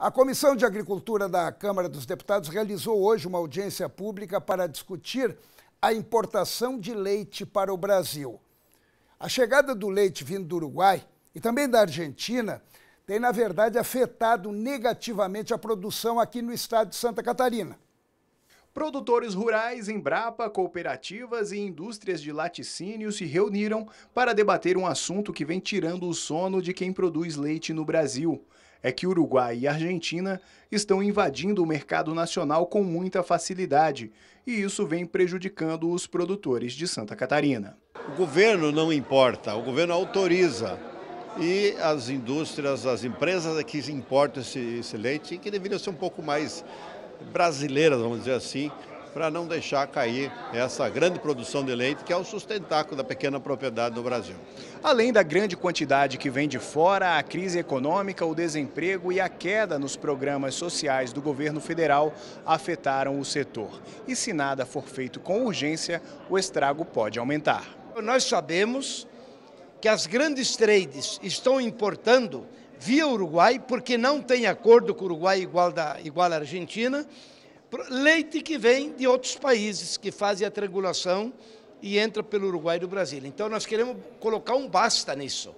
A Comissão de Agricultura da Câmara dos Deputados realizou hoje uma audiência pública para discutir a importação de leite para o Brasil. A chegada do leite vindo do Uruguai e também da Argentina tem, na verdade, afetado negativamente a produção aqui no estado de Santa Catarina. Produtores rurais, Embrapa, cooperativas e indústrias de laticínios se reuniram para debater um assunto que vem tirando o sono de quem produz leite no Brasil: é que Uruguai e Argentina estão invadindo o mercado nacional com muita facilidade e isso vem prejudicando os produtores de Santa Catarina. O governo não importa, o governo autoriza. E as indústrias, as empresas é que importam esse, esse leite, que deveriam ser um pouco mais brasileiras, vamos dizer assim, para não deixar cair essa grande produção de leite, que é o sustentáculo da pequena propriedade no Brasil. Além da grande quantidade que vem de fora, a crise econômica, o desemprego e a queda nos programas sociais do governo federal afetaram o setor. E se nada for feito com urgência, o estrago pode aumentar. Nós sabemos que as grandes trades estão importando via Uruguai, porque não tem acordo com o Uruguai igual, da, igual à Argentina, leite que vem de outros países que fazem a triangulação e entra pelo Uruguai e do Brasil. Então nós queremos colocar um basta nisso.